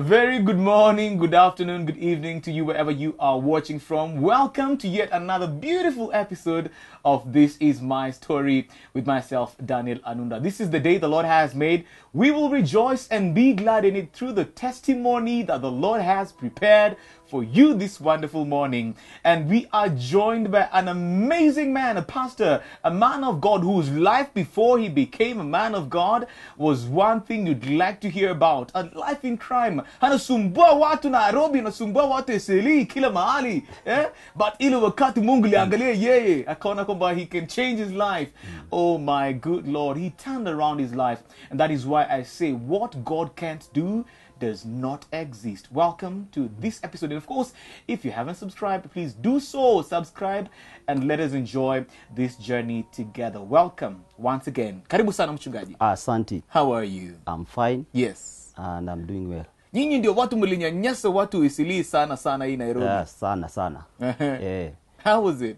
very good morning, good afternoon, good evening to you wherever you are watching from. Welcome to yet another beautiful episode of This Is My Story with myself, Daniel Anunda. This is the day the Lord has made. We will rejoice and be glad in it through the testimony that the Lord has prepared for you this wonderful morning. And we are joined by an amazing man, a pastor, a man of God whose life before he became a man of God was one thing you'd like to hear about a life in crime. Anasumbua watu Nairobi, anasumbua watu Eseli, kila mahali. Eh? But ile wakati Mungu liangalie yeye, akaona kwamba he can change his life. Oh my good Lord, he turned around his life. And that is why I say what God can't do, does not exist. Welcome to this episode. And of course, if you haven't subscribed, please do so. Subscribe and let us enjoy this journey together. Welcome once again. Karibu sana mchungaji. Santi. How are you? I'm fine. Yes. And I'm doing well. Nyinyi ndio watu mlinyanyasa watu isilii sana sana hii Nairobi. yeah, sana sana. Eh. yeah. How was it?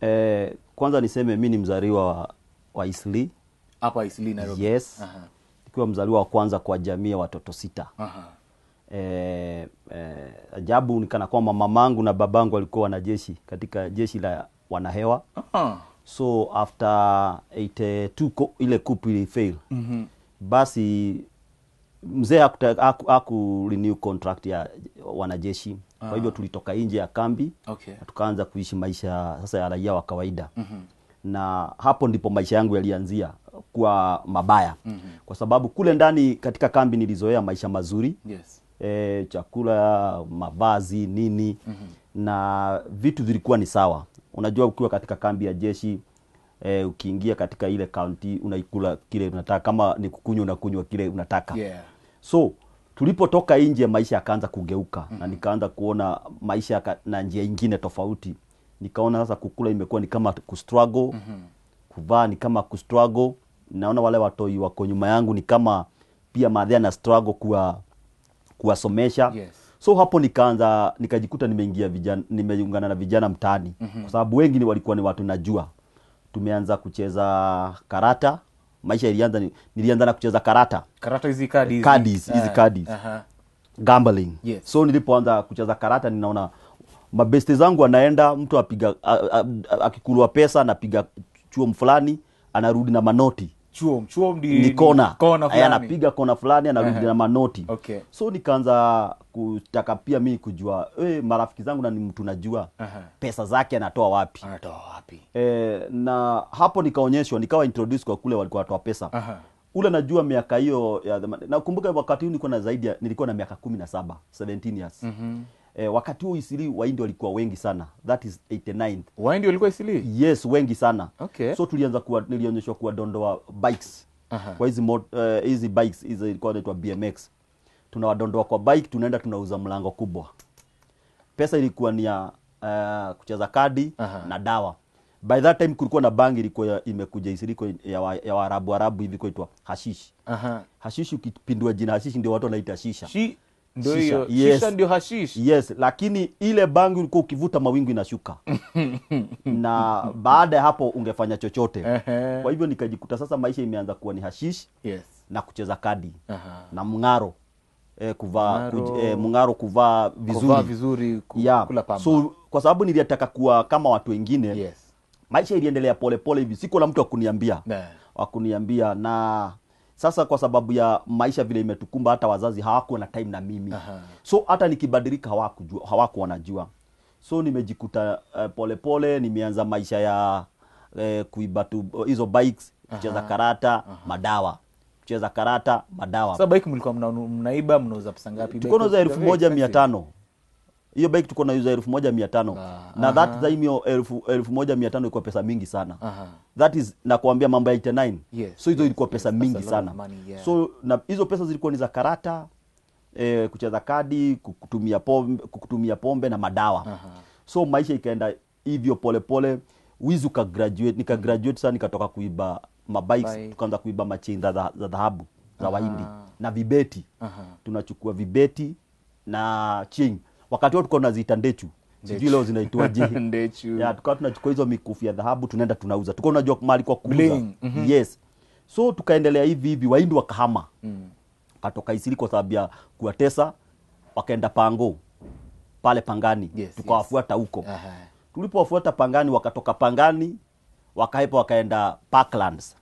Eh, kwanza niseme mi ni mzariwa wa, wa Isli. Hapa Isli Nairobi. Yes. Uh-huh ikiwa mzaliwa wa kwanza kwa jamii ya watoto sita. E, e, ajabu nikana kwamba mamangu na babangu walikuwa wanajeshi katika jeshi la wanahewa. Aha. So after 82 eh, ile coup ilifail. mm -hmm. Basi mzee aku renew contract ya wanajeshi Kwa hivyo tulitoka nje ya kambi okay. Tukaanza kuishi maisha sasa ya raia wa kawaida mm -hmm. Na hapo ndipo maisha yangu yalianzia kuwa mabaya mm -hmm. kwa sababu kule ndani katika kambi nilizoea maisha mazuri yes. e, chakula, mavazi, nini mm -hmm. na vitu vilikuwa ni sawa. Unajua, ukiwa katika kambi ya jeshi e, ukiingia katika ile kaunti unaikula kile unataka, kama ni kukunywa unakunywa kile unataka yeah. so tulipotoka nje maisha yakaanza kugeuka mm -hmm. na mhm. nikaanza kuona maisha na njia ingine tofauti. Nikaona sasa kukula imekuwa ni kama kustruggle mm -hmm. kuvaa ni kama kustruggle naona wale watoi wako nyuma yangu ni kama pia madhea na struggle kuwa kuwasomesha yes. so hapo nikaanza nikajikuta nimeingia vijana nimeungana na vijana mtaani mm -hmm. kwa sababu wengi ni walikuwa ni watu najua tumeanza kucheza karata maisha ilianza nilianza na kucheza karata karata hizi kadi kadi hizi ah, kadi gambling yes. so nilipoanza kucheza karata ninaona mabeste zangu anaenda mtu apiga akikulua pesa anapiga chuo mfulani anarudi na manoti chuom chuom di, ni kona, kona fulani. anapiga kona fulani anarudi uh -huh. na manoti okay. so nikaanza kutaka pia mi kujua e, marafiki zangu na ni mtu najua uh -huh. pesa zake anatoa wapi, anatoa wapi. E, na hapo nikaonyeshwa nikawa introduce kwa kule walikuwa watoa pesa uh -huh ule najua miaka hiyo nakumbuka wakati huu nilikuwa na zaidi nilikuwa na miaka kumi na saba 17 years mm -hmm eh, wakati huu Isili Waindi walikuwa wengi sana, that is 89 Waindi walikuwa Isili, yes, wengi sana okay. So tulianza kuwa, nilionyeshwa kuwa dondoa bikes Aha. kwa hizi eh, hizi uh, bikes hizi ilikuwa inaitwa BMX, tunawadondoa kwa bike, tunaenda tunauza mlango kubwa. Pesa ilikuwa ni ya uh, kucheza kadi Aha. na dawa by that time kulikuwa na bangi ilikuwa imekuja Isili kwa ya, wa, ya Waarabu Arabu hivi kuitwa hashish. Aha. Hashish ukipindua jina hashish ndio watu wanaita shisha. Shi ndio yes. hashish yes lakini ile bangi ulikuwa ukivuta mawingu inashuka na baada ya hapo ungefanya chochote kwa hivyo nikajikuta sasa maisha imeanza kuwa ni hashish yes. na kucheza kadi Aha. na mng'aro E, eh, kuvaa mng'aro, eh, mng'aro kuvaa vizuri, kuvaa vizuri ku, yeah. kula pamba. so kwa sababu niliataka kuwa kama watu wengine yes. maisha iliendelea polepole hivi siko la mtu akuniambia wakuniambia na sasa kwa sababu ya maisha vile imetukumba, hata wazazi hawako na time na mimi Aha. so hata nikibadilika hawakujua, hawako wanajua, so nimejikuta polepole eh, uh, pole, nimeanza maisha ya uh, kuiba eh, hizo uh, bikes kucheza karata Aha. madawa kucheza karata madawa. Sasa bike mlikuwa mnaiba, mnauza pesa ngapi? Tulikuwa tunauza elfu moja mia tano hiyo bike tuko na user 1500 ah, na aha. that time hiyo 1500 ilikuwa pesa mingi sana aha. that is nakwambia mambo ya 89 yes, so hizo ilikuwa yes, pesa yes, mingi sana money, yeah. so na hizo pesa zilikuwa ni za karata eh, kucheza kadi kutumia pombe, kutumia pombe na madawa aha. so maisha ikaenda hivyo pole polepole wizi nika graduate sana nikatoka kuiba mabikes tukaanza kuiba machinda za dhahabu za, za wahindi na vibeti aha. tunachukua vibeti na ching wakati huo tuko naziita ndechu sijui leo zinaitwaje tukawa tunachukua hizo mikufu ya dhahabu tunaenda tunauza tukawa unajua mali kwa kuuza mm -hmm. yes so tukaendelea hivi hivi waindi wakahama mm. katoka isili kwa sababu ya kuwatesa wakaenda pango pale pangani yes, tukawafuata yes. huko tulipowafuata pangani wakatoka pangani wakahepa wakaenda parklands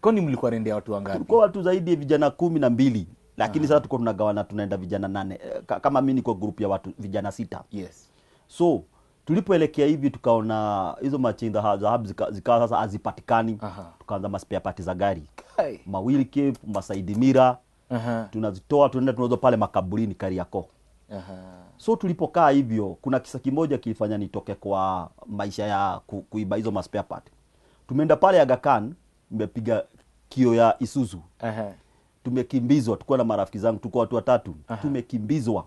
kwani mlikuwa rendea watu wangapi tulikuwa watu zaidi ya vijana kumi na mbili lakini ah. sasa tuko tunagawana, tunaenda vijana nane eh, kama mi niko grupu ya watu vijana sita yes. so tulipoelekea hivi tukaona hizo machinda dhahabu zikawa zika, sasa hazipatikani tukaanza maspare za gari mawili cave masaidi mira tunazitoa tunaenda tunauza pale makaburini Aha. so tulipokaa hivyo kuna kisa kimoja kilifanya nitoke kwa maisha ya ku, kuiba hizo maspare tumeenda pale agakan Khan kio ya Isuzu Aha tumekimbizwa. Tukuwa na marafiki zangu, tuko watu watatu, tumekimbizwa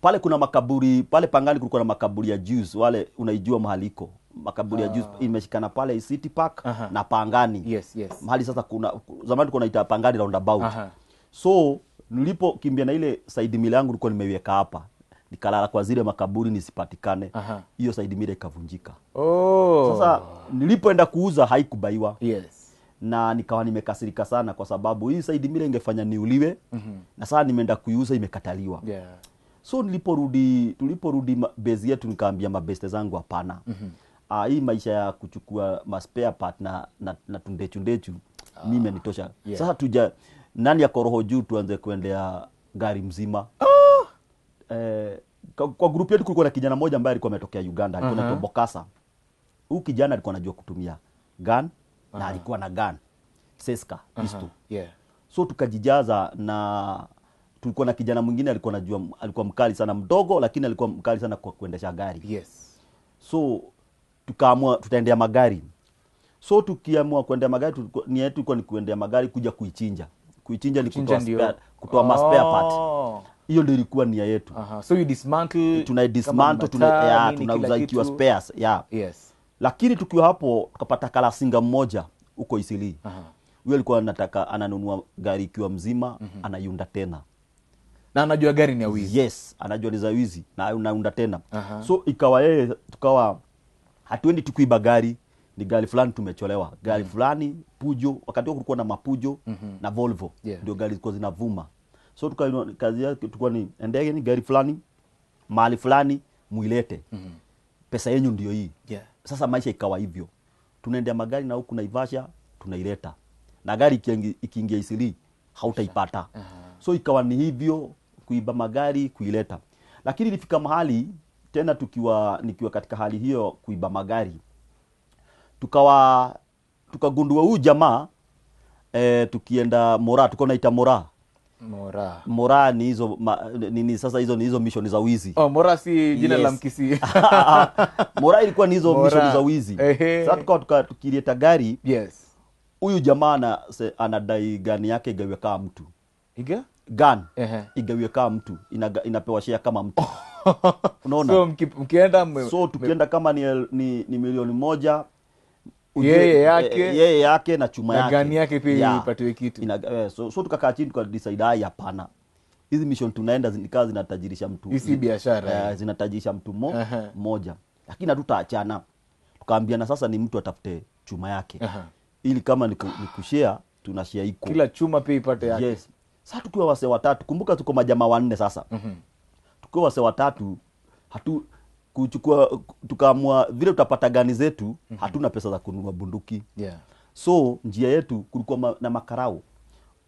pale. Kuna makaburi pale Pangani, kulikuwa na makaburi ya Jews wale, unaijua mahali iko makaburi ya Jews ah. imeshikana pale City Park Aha. na Pangani yes, yes. mahali sasa kuna zamani kuna ita Pangani roundabout Aha. so nilipokimbia na ile side mila yangu nilikuwa nimeiweka hapa nikalala kwa zile makaburi nisipatikane. Hiyo side ikavunjika. Oh. Sasa nilipoenda kuuza haikubaiwa. Yes na nikawa nimekasirika sana kwa sababu hii saidi Mile ingefanya niuliwe mm -hmm. na sasa nimeenda kuiuza imekataliwa yeah. so niliporudi tuliporudi base yetu nikaambia mabeste zangu hapana mm -hmm. Uh, hii maisha ya kuchukua maspare part na, na, na tundechundechu ah, mi imenitosha yeah. Sasa tuja nani ya koroho juu tuanze kuendea gari mzima oh! eh, kwa, kwa grupu yetu kulikuwa na kijana mmoja ambaye alikuwa ametokea Uganda alikuwa uh -huh. na tobokasa Huyu kijana alikuwa anajua kutumia gun na alikuwa na gan seska uh pisto yeah. so tukajijaza na tulikuwa na kijana mwingine alikuwa najua alikuwa mkali sana mdogo lakini alikuwa mkali sana kwa kuendesha gari yes. so tukaamua tutaendea magari so tukiamua kuendea magari nia yetu ilikuwa ni kuendea magari kuja kuichinja kuichinja ni kutoa spare, oh. spare part oh. hiyo ndio ilikuwa nia yetu uh -huh. so you dismantle tunai dismantle tunauza ikiwa spares yeah yes lakini tukiwa hapo tukapata kalasinga mmoja huko Isilii. Huyo alikuwa anataka ananunua gari ikiwa mzima mm -hmm. anaiunda tena na anajua gari ni ya wizi. Yes, anajua ni za wizi na anaunda tena Aha. so ikawa yeye tukawa hatuendi tukuiba gari, ni gari fulani tumecholewa gari mm -hmm. fulani Pujo, wakati huo kulikuwa na mapujo mm -hmm. na Volvo yeah. ndio gari zilikuwa zinavuma, so tuka, kazi yake ni endege ni gari fulani mali fulani muilete mm -hmm. pesa yenyu ndio hii yeah sasa maisha ikawa hivyo, tunaendea magari na huku Naivasha tunaileta na gari ikiingia Isili hautaipata. So ikawa ni hivyo kuiba magari kuileta, lakini ilifika mahali tena tukiwa nikiwa katika hali hiyo kuiba magari, tukawa tukagundua huyu jamaa e, tukienda Mora, tuko naita Mora Mora. ni hizo ma, sasa hizo ni hizo mission za wizi. Oh, Mora si jina yes. la mkisi. Mora ilikuwa ni hizo mission za wizi. Sasa tukawa tukirieta gari. Yes. Huyu jamaa ana anadai gani yake igawe kama mtu. Iga? Gun. Ehe. Igawe kama mtu. Ina, inapewa share kama mtu. Unaona? So mkienda so tukienda kama ni, ni, ni milioni moja yeye eh, yake yeye yake na chuma yake gani yake pia ya. ipatiwe kitu Ina, eh, so, so tukakaa chini tuka decide ai hapana hizi mission tunaenda nikaa zinatajirisha mtu hizi biashara uh, zinatajirisha mtu mo, uh -huh. moja lakini hatutaachana tukaambia na sasa ni mtu atafute chuma yake uh -huh. ili kama ni kushea tunashea iko kila chuma pia ipate yake yes. sasa tukiwa wase watatu kumbuka tuko majama wanne sasa uh-huh. tukiwa wase watatu hatu kuchukua tukaamua vile tutapata gani zetu mm -hmm. hatuna pesa za kununua bunduki yeah. so njia yetu kulikuwa ma, na makarau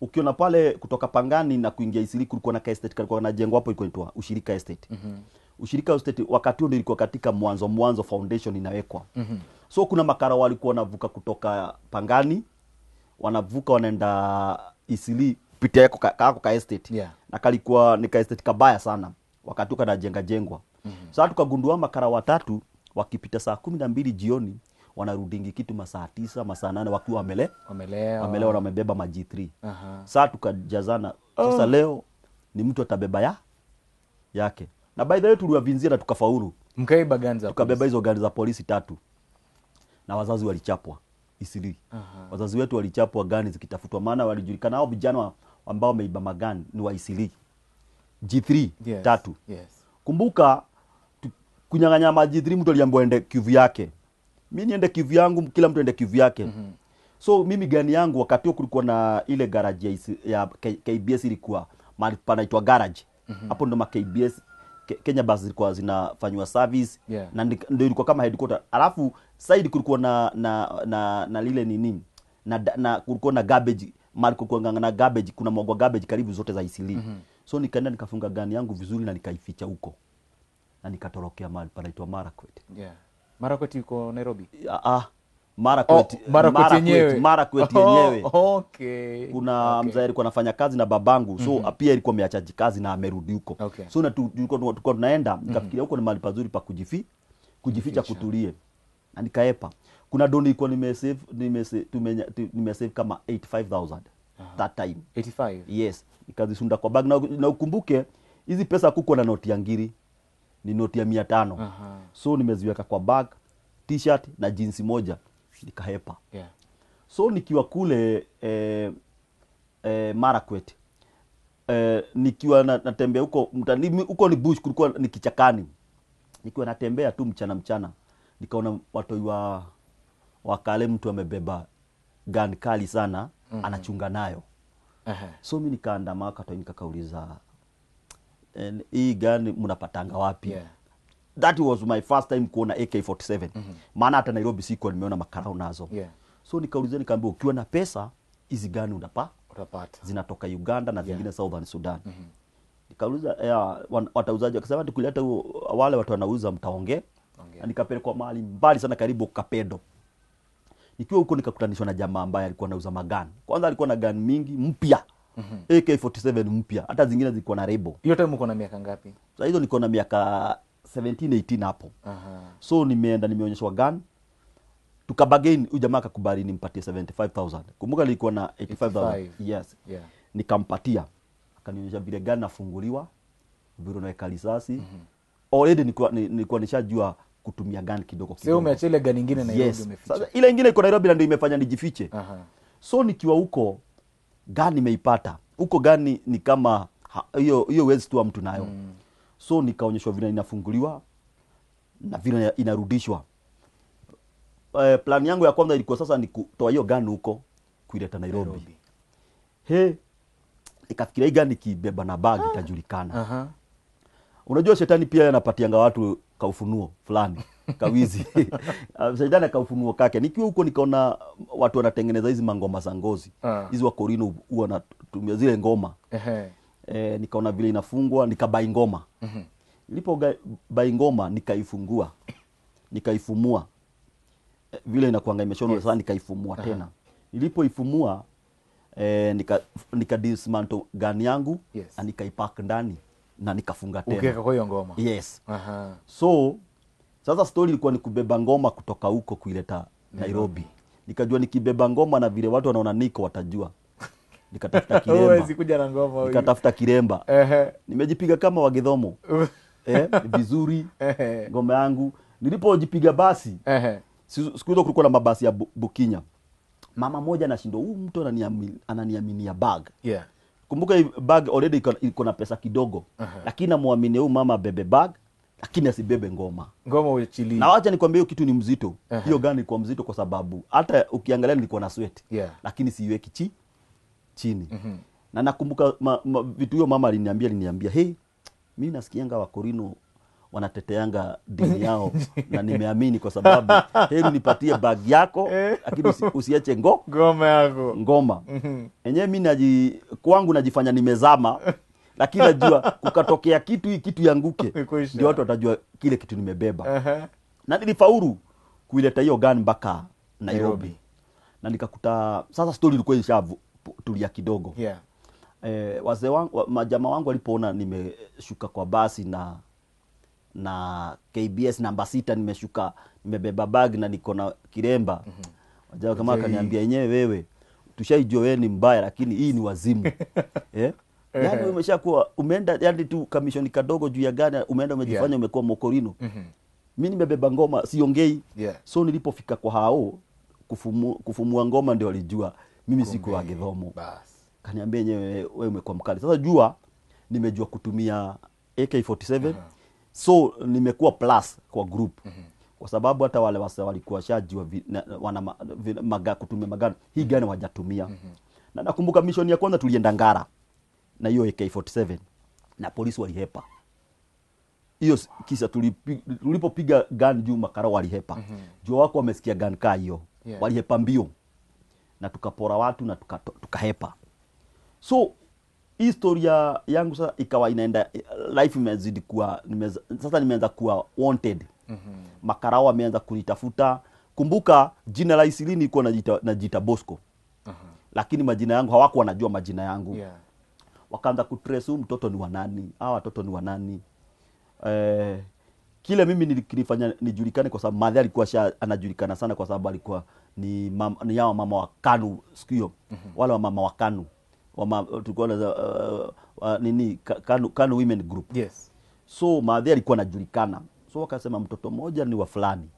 ukiona pale kutoka pangani na kuingia isili kulikuwa na estate kulikuwa na jengo hapo ilikuwa ushirika estate mm -hmm. ushirika estate wakati huo ndio ilikuwa katika mwanzo mwanzo foundation inawekwa mm -hmm. so kuna makarao walikuwa wanavuka kutoka pangani wanavuka wanaenda isili pitia kako ka, estate yeah. na kalikuwa ni ka estate kabaya sana wakati jenga jengwa mm -hmm. Sasa tukagundua makara watatu wakipita saa kumi na mbili jioni wanarudingi kitu masaa tisa masaa nane wakiwa wamele wamelewa na wamebeba maji 3 uh -huh. Saa tukajazana sasa, oh. Leo ni mtu atabeba ya yake, na by the way tuliwavinzia na tukafaulu, mkaiba gani tukabeba hizo gari za polisi tatu, na wazazi walichapwa Isili. uh -huh. Wazazi wetu walichapwa gani zikitafutwa, maana walijulikana hao vijana ambao wameiba magani ni wa Isili G3 yes. tatu yes. Kumbuka kunyang'anya maji dhiri mtu aliambiwa ende Kivu yake, mi niende Kivu yangu, kila mtu ende Kivu yake mm -hmm. So mimi gani yangu wakati kulikuwa na ile garage ya, isi, ya KBS ilikuwa mahali panaitwa garage mm hapo -hmm. ndo ma KBS Kenya Bus zilikuwa zinafanywa service yeah. na ndio ilikuwa kama headquarter. Alafu side kulikuwa na na na, na lile nini na, na kulikuwa na garbage mali kulikuwa na garbage, kuna mwagwa garbage karibu zote za Isili mm -hmm. so nikaenda nikafunga gani yangu vizuri na nikaificha huko na nikatorokea mahali panaitwa Marakwet. Yeah. Marakwet yuko Nairobi? Ah, ah. Marakwet oh, Marakwet yenyewe. Marakwet oh, yenyewe. Oh, okay. Kuna okay. mzee alikuwa anafanya kazi na babangu. So mm -hmm. pia alikuwa ameachaji kazi na amerudi huko. Okay. So na tulikuwa tu, tunaenda mm-hmm. nikafikiria huko ni mahali pazuri pa kujifi kujificha kutulie. Na nikaepa. Kuna doni ilikuwa nimesave nimesave nimesave kama 85000 Uh -huh. that time. 85. Yes, nikazisunda kwa bag na, na ukumbuke hizi pesa kuko na noti ya ngiri ni noti ya mia tano uh -huh. so nimeziweka kwa bag t-shirt na jinsi moja nikahepa yeah. so nikiwa kule eh, eh, marakwet eh, nikiwa natembea huko huko ni bush kulikuwa ni kichakani nikiwa natembea tu mchana mchana nikaona watoi wa wakale mtu amebeba gan kali sana mm -hmm. anachunga nayo uh -huh. so mi katoi nikakauliza hii gani mnapatanga wapi? yeah. That was my first time kuona AK47 mhm. maana mm -hmm. hata Nairobi sikuwa nimeona makarau nazo yeah. So nikaulizia nikaambia, ukiwa na pesa hizi gani unapa utapata zinatoka Uganda na zingine mhm. yeah. Southern Sudan mm -hmm. Nikauliza watauzaji, wakasema tukuleta wale watu wanauza mtaongee okay. Nikapelekwa mahali mbali sana karibu Kapedo nikiwa huko nikakutanishwa na jamaa ambaye alikuwa anauza magani. Kwanza alikuwa na gani mingi mpya Mm-hmm. AK47 mpya, hata zingine zilikuwa na rebo Hiyo time uko na miaka ngapi? Sasa hizo niko na miaka 17 18 hapo. Aha. So nimeenda nimeonyeshwa gun tukabagain, huyu jamaa akakubali nimpatie 75000. Kumbuka nilikuwa na 85000. Yes. Yeah. Nikampatia. Akanionyesha vile gani nafunguliwa, vile naweka risasi. Mm -hmm. Already nilikuwa nilikuwa nishajua kutumia gun kidogo kidogo. Sio umeacha ile gun nyingine na yes. Ile umeficha. Sasa ile nyingine iko Nairobi na ndio imefanya nijifiche. Aha. Uh -huh. So nikiwa huko gani meipata huko gani ni kama hiyo wezi tuwa mtu nayo mm. so nikaonyeshwa vile inafunguliwa na vile inarudishwa eh, plani yangu ya kwanza ilikuwa sasa ni kutoa hiyo gani huko kuileta Nairobi, Nairobi. he hii gani kibeba na bag ah. itajulikana. uh -huh. Unajua shetani pia anapatianga watu kaufunuo fulani kawizi ah, shaitani akaufunuo kake. Nikiwa huko nikaona watu wanatengeneza hizi mangoma za ngozi ah. hizi, uh. Wakorino huwa wanatumia zile ngoma uh-huh. e, nikaona vile inafungwa, nikabai ngoma uh-huh. nilipo bai ngoma nikaifungua, nikaifumua eh, vile inakuanga imeshonwa yes. Sasa nikaifumua tena ilipoifumua e, eh, nika, nika dismantle gani yangu yes. na Nikaipak ndani na nikafunga tena. okay, hiyo ngoma. Yes. Aha. So sasa stori ilikuwa ni kubeba ngoma kutoka huko kuileta Nairobi. Nikajua nikibeba ngoma na vile watu wanaona niko watajua. Nikatafuta kiremba. Nikatafuta kiremba. Nimejipiga kama wagedhomo. Eh, vizuri. Ngoma yangu. Nilipojipiga basi. Siku hizo kulikuwa na mabasi ya Bukinya. Mama moja anashindwa huu mtu ananiaminia ananiamini bag. Yeah. Kumbuka bag already iko na pesa kidogo. Uh -huh. Lakini namwamini huu mama bebe bag lakini asibebe ngoma ngoma uachilie. Na wacha nikwambie hiyo kitu ni mzito hiyo. uh -huh. Gani kwa mzito kwa sababu hata ukiangalia nilikuwa na sweat yeah. Lakini siweki chi chini mm -hmm. Na nakumbuka ma, ma, vitu hiyo mama aliniambia aliniambia, hey, mimi nasikianga Wakorino wanateteanga dini yao na nimeamini kwa sababu heri nipatie bag yako eh. lakini usi, usiache ngo ngoma yako ngoma mm -hmm. Enyewe mi naji kwangu najifanya nimezama lakini najua kukatokea kitu hii kitu yanguke ndio watu watajua kile kitu nimebeba uh-huh. na nilifauru kuileta hiyo gani mpaka nairobi. na nikakuta sasa stori ilikuwa ishatulia kidogo yeah. E, wazee wangu majama wangu walipoona nimeshuka kwa basi na na KBS namba sita nimeshuka nimebeba bag na niko na kiremba mm-hmm. wajao kama akaniambia yenyewe wewe tushaijua wee ni mbaya lakini hii ni wazimu eh? yani wewe umeshakuwa umeenda yani tu kamishoni kadogo juu ya gani umeenda umejifanya yeah. umekuwa mokorino mm -hmm. mi nimebeba ngoma siongei yeah. so nilipofika kwa hao kufumu, kufumua ngoma ndio walijua mimi siku wa gidhomo kaniambia yenyewe wewe umekuwa mkali sasa jua nimejua kutumia AK47 uh -huh. so nimekuwa plus kwa group mm-hmm kwa sababu hata wale wasa walikuwa shajua wana maga, kutumia magari hii mm-hmm. gani wajatumia mm -hmm. na nakumbuka mishoni ya kwanza tulienda ngara na hiyo AK47 na polisi walihepa hiyo kisa tulipopiga gun juu makara walihepa mm -hmm. juu wako wamesikia gun ka hiyo yeah. walihepa mbio na tukapora watu na tukahepa tuka so historia yangu sasa ikawa inaenda life imezidi kuwa nimeza, sasa nimeanza kuwa wanted mm -hmm. makarao wameanza kunitafuta kumbuka jina la isilini ikuwa najita, najita bosco uh-huh. lakini majina yangu hawakuwa wanajua majina yangu yeah wakaanza kutrace huu mtoto ni wanani hawa watoto ni wanani eh, kile mimi nilifanya nijulikane kwa sababu madhe alikuwa sha, anajulikana sana kwa sababu alikuwa ni, mam, ni yao mama wa KANU siku hiyo mm -hmm. wale wamama wa KANU wama, tulikuwa uh, uh, nini KANU, KANU Women Group yes. so madhi alikuwa anajulikana so wakasema mtoto mmoja ni wa fulani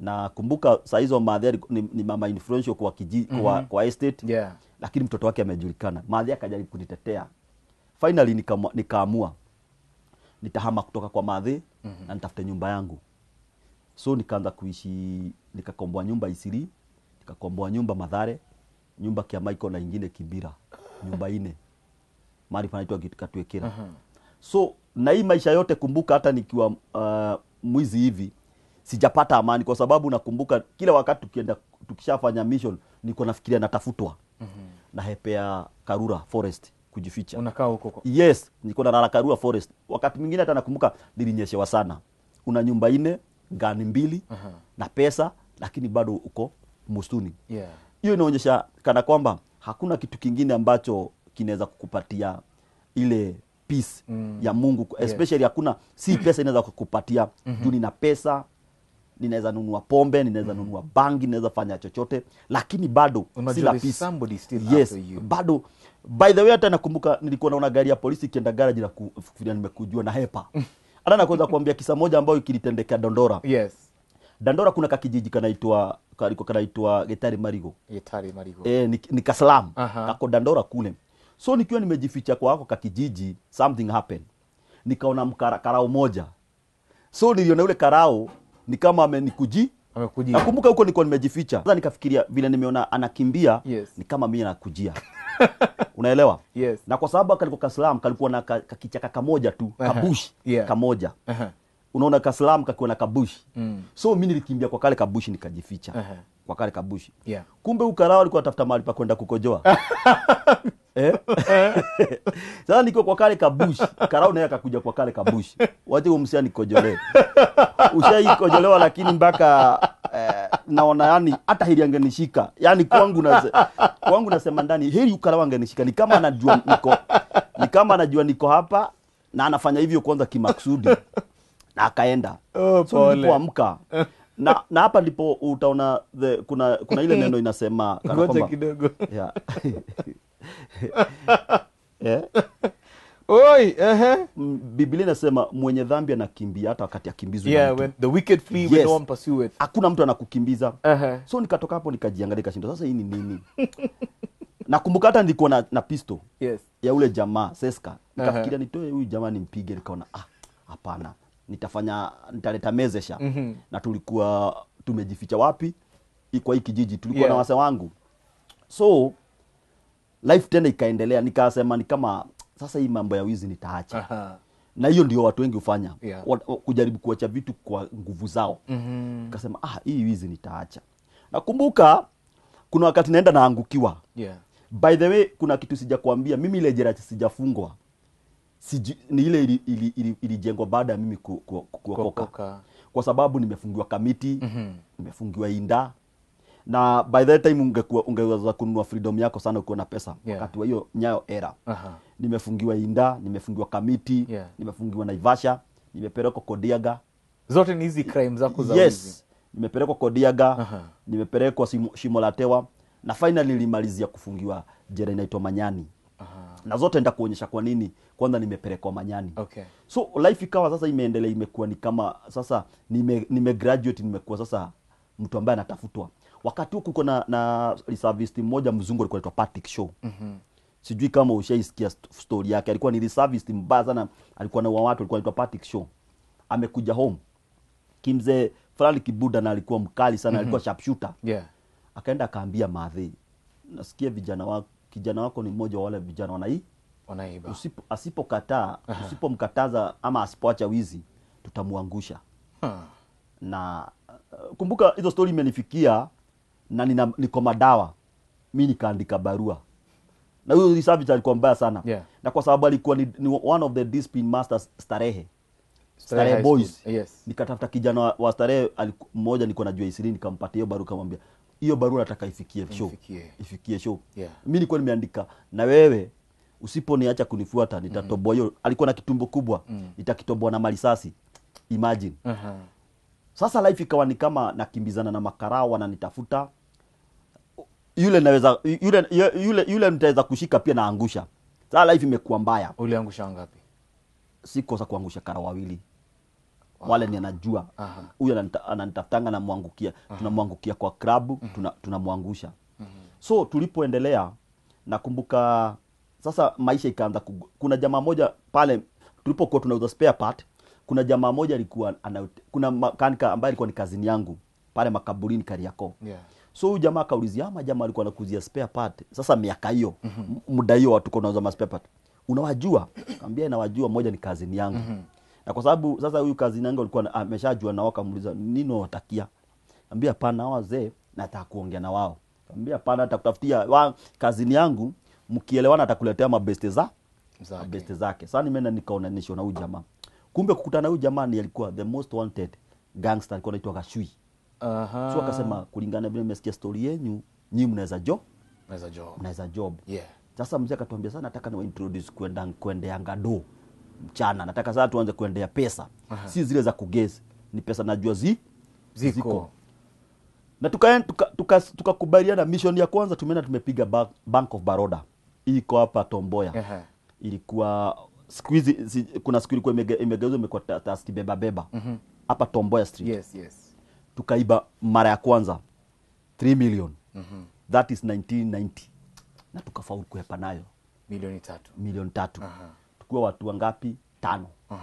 na kumbuka saa hizo madhe ni, ni mama influential kwa, kiji, mm -hmm. kwa, mhm. kwa estate yeah. lakini mtoto wake amejulikana madhe akajaribu kunitetea finally nikaamua nika nitahama kutoka kwa madhe mm -hmm. na nitafute nyumba yangu so nikaanza kuishi nikakomboa nyumba isiri nikakomboa nyumba madhare nyumba kia maiko na ingine kibira nyumba ine mali panaitwa katwekera mm -hmm. so na hii maisha yote kumbuka hata nikiwa uh, mwizi hivi sijapata amani, kwa sababu nakumbuka kila wakati tukienda tukishafanya mission niko nafikiria natafutwa mm -hmm. nahepea Karura forest kujificha. Unakaa huko? Yes, niko nalala Karura forest. Wakati mwingine hata nakumbuka nilinyeshewa sana, una nyumba ine gani mbili uh -huh. na pesa, lakini bado uko msituni. Hiyo yeah. inaonyesha kana kwamba hakuna kitu kingine ambacho kinaweza kukupatia ile peace mm. ya Mungu especially, yes. hakuna si pesa inaweza kukupatia mm -hmm. juni na pesa ninaweza nunua pombe, ninaweza mm. nunua bangi, ninaweza fanya chochote, lakini bado sila yes, bado by the way, hata nakumbuka nilikuwa naona gari ya polisi ikienda garaji la kufikiria nimekujua na hepa hata nakuweza kuambia kisa moja ambayo kilitendekea Dondora. Yes. Dandora kuna kakijiji kanaitwa kaliko kanaitwa Getari Marigo. Getari Marigo. Eh, ni, ni Kaslam. Uh -huh. Kako Dandora kule. So nikiwa nimejificha kwa hako kakijiji something happened. Nikaona mkara karao moja. So niliona yule karao ni kama amenikuji nakumbuka huko nilikuwa nimejificha sasa nikafikiria vile nimeona anakimbia yes. ni kama mimi nakujia unaelewa yes. na kwa sababu kalikuwa kaslam kalikuwa na kakichaka kamoja tu kabush uh -huh. yeah. kamoja uh -huh unaona kaslam kakiwa na kabushi mm. so mi nilikimbia kwa kale kabushi nikajificha uh -huh. kwa kale kabushi yeah. kumbe ukarawa alikuwa tafuta mahali pa kwenda kukojoa eh? sasa nikiwa kwa kale kabushi karau naye akakuja kwa kale kabushi wacha umsia nikojole ushaikojolewa lakini mpaka eh, naona yani hata heri angenishika yani kwangu nase, kwangu nasema ndani heli ukarawa angenishika ni kama anajua niko ni kama anajua niko hapa na anafanya hivyo kwanza kimaksudi na akaenda oh, so nilipoamka na, na hapa ndipo utaona the, kuna kuna ile neno inasema ngoja kidogo yeah. yeah. Oi, uh-huh. Biblia inasema mwenye dhambi anakimbia hata wakati akimbizwa. Yeah, when the wicked flee yes. when no one it Hakuna mtu anakukimbiza. Uh-huh. So nikatoka hapo nikajiangalia kashinda sasa hii ni nini? Nakumbuka hata nilikuwa na, na pisto. Yes. Ya ule jamaa Seska. Nikafikiria uh-huh. nitoe huyu jamaa nimpige nikaona ah hapana nitafanya nitaleta mezesha mm -hmm. na tulikuwa tumejificha wapi kwa hii kijiji tulikuwa yeah. na wase wangu so life tena ikaendelea nikasema ni kama sasa hii mambo ya wizi nitaacha na hiyo ndio watu wengi hufanya yeah. kujaribu kuacha vitu kwa nguvu zao mm -hmm. kasema ah, hii wizi nitaacha nakumbuka kuna wakati naenda naangukiwa yeah. by the way kuna kitu sijakwambia mimi ile jera sijafungwa siji, ni ile ilijengwa ili, ili, ili, ili baada ya mimi kuokoka ku, ku, kwa sababu nimefungiwa kamiti mm -hmm. nimefungiwa inda na by that time ungekuwa ungeweza kununua freedom yako sana ukiwa na pesa yeah. wakati wa hiyo nyayo era uh-huh. nimefungiwa inda nimefungiwa kamiti yeah. nimefungiwa naivasha nimepelekwa kodiaga zote ni hizi crime zako za yes nimepelekwa kodiaga uh-huh. nimepelekwa shimo la tewa na finally nilimalizia kufungiwa jera inaitwa manyani na zote nitakuonyesha kwa nini kwanza nimepelekwa manyani okay. so life ikawa sasa imeendelea imekuwa ni kama sasa nime, nime graduate nimekuwa sasa mtu ambaye anatafutwa wakati huku kuna na reservist mmoja mzungu alikuwa anaitwa Patrick Show mm-hmm. sijui kama ushaisikia story yake alikuwa ni reservist mbaya sana alikuwa na watu alikuwa anaitwa Patrick Show amekuja home kimzee fulani kibuda na alikuwa mkali sana mm-hmm. alikuwa sharpshooter yeah. akaenda akaambia madhi nasikia vijana wako kijana wako ni mmoja wa wale vijana wanai wanaiba. Usipo, asipokataa usipomkataza ama asipoacha wizi tutamwangusha. Na uh, kumbuka hizo stori imenifikia na nina, niko madawa mi nikaandika barua na huyo alikuwa mbaya sana yeah. na kwa sababu alikuwa ni, ni one of the discipline masters starehe Starehe Boys. Yes. Nikatafuta kijana wa, wa Starehe mmoja niko najua ishirini nikampatia hiyo barua, kamwambia hiyo barua nataka ifikie show, ifikie show. Yeah. Mimi nilikuwa nimeandika na wewe usiponiacha kunifuata nitatoboa hiyo. Mm. Alikuwa na kitumbo kubwa mm. nitakitoboa na marisasi imagine. uh -huh. Sasa life ikawa ni kama nakimbizana na makarao wananitafuta yule naweza yule yule, yule nitaweza kushika pia naangusha. Sasa life imekuwa mbaya. Uliangusha ngapi? Sikosa kuangusha karao wawili wale ni anajua huyu ananitafutanga namwangukia tunamwangukia kwa klabu mhm. tunamwangusha tuna mhm. so tulipoendelea nakumbuka sasa maisha ikaanza kuna jamaa moja pale tulipokuwa tunauza spare part kuna jamaa moja alikuwa kuna makanika ambaye alikuwa ni kazini yangu pale makaburini kariako yeah so huyu jamaa akaulizia ama ah, jamaa alikuwa anakuzia spare part sasa miaka hiyo mhm. muda mm -hmm. hiyo watu kunauza ma spare part unawajua kaambia inawajua moja ni kazini yangu mm -hmm na kwa sababu sasa huyu kazi nange alikuwa ameshajua nao akamuuliza nini watakia ambia pana wazee nataka kuongea na wao ambia pana atakutafutia wa, kazini yangu mkielewana atakuletea mabeste za zake. mabeste zake sasa nimeenda nikaonanishwa na huyu jamaa kumbe kukutana huyu jamaa ni alikuwa the most wanted gangster alikuwa anaitwa Gashui Aha. So akasema kulingana vile nimesikia story yenyu, nyinyi mnaweza jo mnaweza job, mnaweza job. Yeah. Sasa mzee akatuambia sana, nataka niwa introduce kwenda kwendeanga yangado mchana, nataka sasa tuanze kuendea pesa Aha. si zile za kugezi, ni pesa najua zi, ziko, ziko. na tukakubaliana tuka, tuka, tuka mission ya kwanza tumeenda tumepiga bank, of Baroda iko hapa Tomboya Aha. ilikuwa siku hizi si, kuna siku ilikuwa imegeuzwa imege, imekuwa taasisi beba beba mm hmm hapa Tomboya Street yes, yes. tukaiba mara ya kwanza 3 million mm -hmm. that is 1990 na tukafaulu kuhepa nayo milioni tatu, milioni tatu. Aha tukachukua watu wangapi? Tano. uh-huh.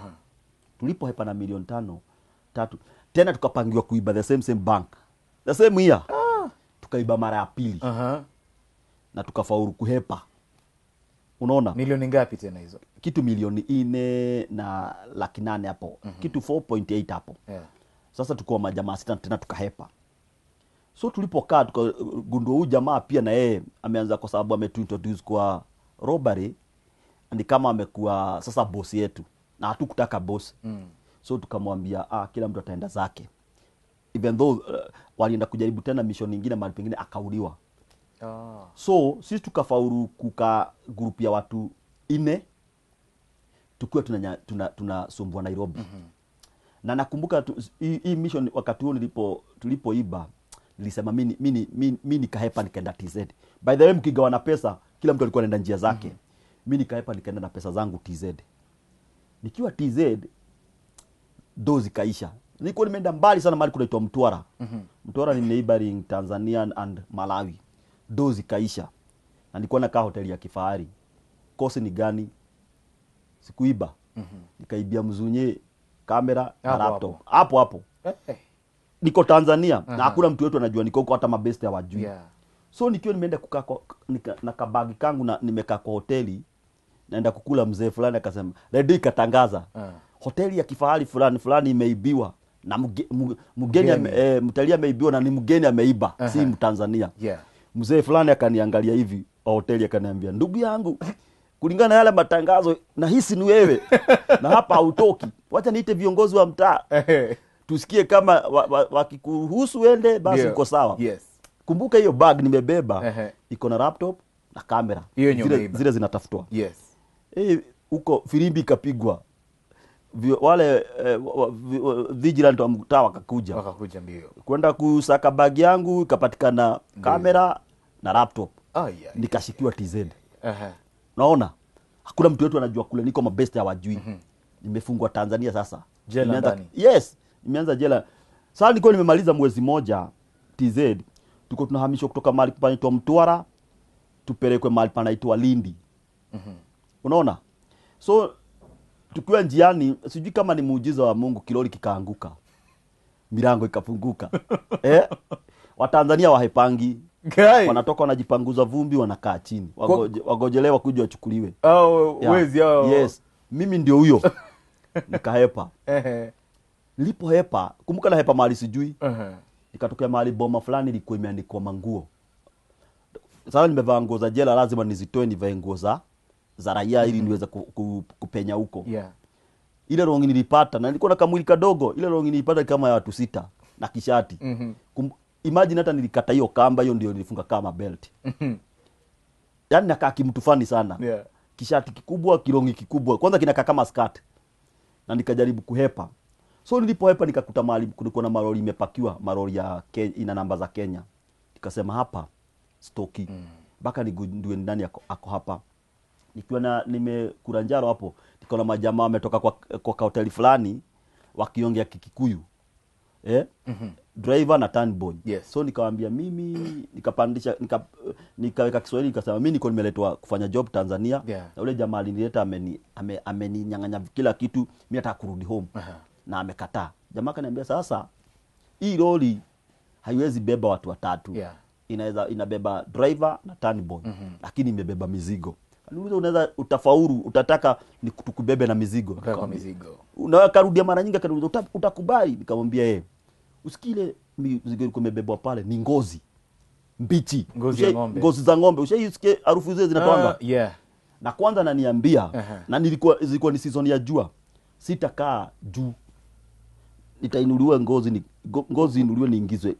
tulipo Tulipohepa na milioni tano tatu tena tukapangiwa kuiba the same same bank the same year ah. Tukaiba mara ya pili uh-huh. na tukafaulu kuhepa. Unaona, milioni ngapi tena hizo? Kitu milioni ine na laki nane hapo uh-huh. Kitu 4.8 hapo yeah. Sasa tukuwa majamaa sita tena tukahepa so tulipokaa tukagundua huyu jamaa pia na yeye ameanza, kwa sababu ametuintroduce kwa robbery ni kama amekuwa sasa bosi yetu na hatukutaka bosi mm. so tukamwambia ah, kila mtu ataenda zake even though uh, walienda kujaribu tena mission nyingine mali pengine akauliwa oh. so sisi tukafauru kuka grupu ya watu ine tukiwa tunasumbua tuna, tuna, tuna nairobi mm-hmm. na nakumbuka hii mission wakati huo nilipo tulipoiba nilisema mi nikahepa nikaenda tz by the way mkigawana pesa kila mtu alikuwa anaenda njia zake mm-hmm mi nikaepa nikaenda na pesa zangu TZ. Nikiwa TZ do zikaisha, nikuwa nimeenda mbali sana mali kunaitwa Mtwara. mm -hmm. Mtwara ni neighboring Tanzania and Malawi. Do zikaisha na nikuwa nakaa hoteli ya kifahari. Kosi ni gani? Sikuiba. mm -hmm. Nikaibia mzunye kamera na hapo hapo eh, eh. Niko Tanzania uh -huh. na hakuna mtu wetu anajua niko hata mabeste awajui yeah. So nikiwa nimeenda kukaa na kabagi kangu na nimekaa kwa hoteli naenda kukula, mzee fulani akasema, redi ikatangaza uh. Ah. hoteli ya kifahari fulani fulani imeibiwa na mgeni mge, mge, mgeni, eh, mgeni. E, ameibiwa na ni mgeni ameiba uh -huh. si Mtanzania yeah. mzee fulani akaniangalia hivi wa hoteli akaniambia, ndugu yangu kulingana na yale matangazo nahisi ni wewe na hapa hautoki, wacha niite viongozi wa mtaa tusikie kama wakikuhusu wa, wa ende basi yeah. uko sawa yes. Kumbuka hiyo bag nimebeba uh -huh. iko na laptop na kamera zile, zile zinatafutwa yes huko firimbi filimbi ikapigwa wale eh, vigilant wa mtaa wakakuja wakakuja mbio kwenda kusaka bagi yangu ikapatikana kamera na laptop oh, yeah, nikashikiwa yeah, yeah. TZ uh -huh. naona hakuna mtu wetu anajua kule niko mabest wajui mm -hmm. nimefungwa Tanzania sasa jela nimeanza, yes nimeanza jela sasa nilikuwa nimemaliza mwezi moja TZ tuko tunahamishwa kutoka mahali panaitwa Mtwara tupelekwe mali panaitwa Lindi mm -hmm unaona so tukiwa njiani sijui kama ni muujiza wa mungu kilori kikaanguka milango ikafunguka eh? watanzania wahepangi Gai. wanatoka wanajipanguza vumbi wanakaa chini wagoje, wagojelewa kuja wachukuliwe oh, yeah. wezi, oh. yes mimi ndio huyo nikahepa hepa kumbuka na hepa mahali sijui nikatokea mahali boma fulani ilikuwa imeandikwa manguo sasa nimevaa nguo za jela lazima nizitoe nivae nguo za za raia ili niweze kupenya huko yeah. ile rongi nilipata na nilikuwa na kamwili kadogo ile rongi nilipata kama ya watu sita na kishati mm -hmm. Kum, imagine hata nilikata hiyo kamba hiyo ndio nilifunga kama belt mm -hmm. yani nakaa kimtu fani sana yeah. kishati kikubwa kirongi kikubwa kwanza kinakaa kama skirt na nikajaribu kuhepa so nilipohepa nikakuta mahali kulikuwa na maroli imepakiwa maroli ya Kenya, ina namba za Kenya nikasema hapa stoki mm. mpaka mm. nigundue ndani ako, ako hapa nikiwa na nimekuranjaro hapo nikaona majamaa wametoka kwa, kwa kahoteli fulani wakiongea kikikuyu eh? mm-hmm. driver na tanboy yes. so nikawambia mimi nikapandisha nika, nikaweka kiswahili nikasema mi niko nimeletwa kufanya job tanzania yeah. na ule jamaa alinileta ameninyang'anya ame, ameni kila kitu mi nataka kurudi home uh-huh. na amekataa jamaa kaniambia sasa hii lori haiwezi beba watu watatu yeah. inaweza inabeba driver na tanboy mm-hmm. lakini imebeba mizigo aliuliza unaweza utafauru utataka ni tukubebe na mizigo mizigo na akarudia mara nyingi akaniuliza Uta, utakubali nikamwambia yeye usikile mizigo ilikuwa imebebwa pale ni ngozi mbichi ngozi, Ushe, ngombe. ngozi za ng'ombe ushaisikia harufu zile zinatoanga uh, ah, yeah. na kwanza naniambia uh -huh. na nilikuwa zilikuwa ni season ya jua sitakaa juu nitainuliwa ngozi ni, ngozi inuliwe niingizwe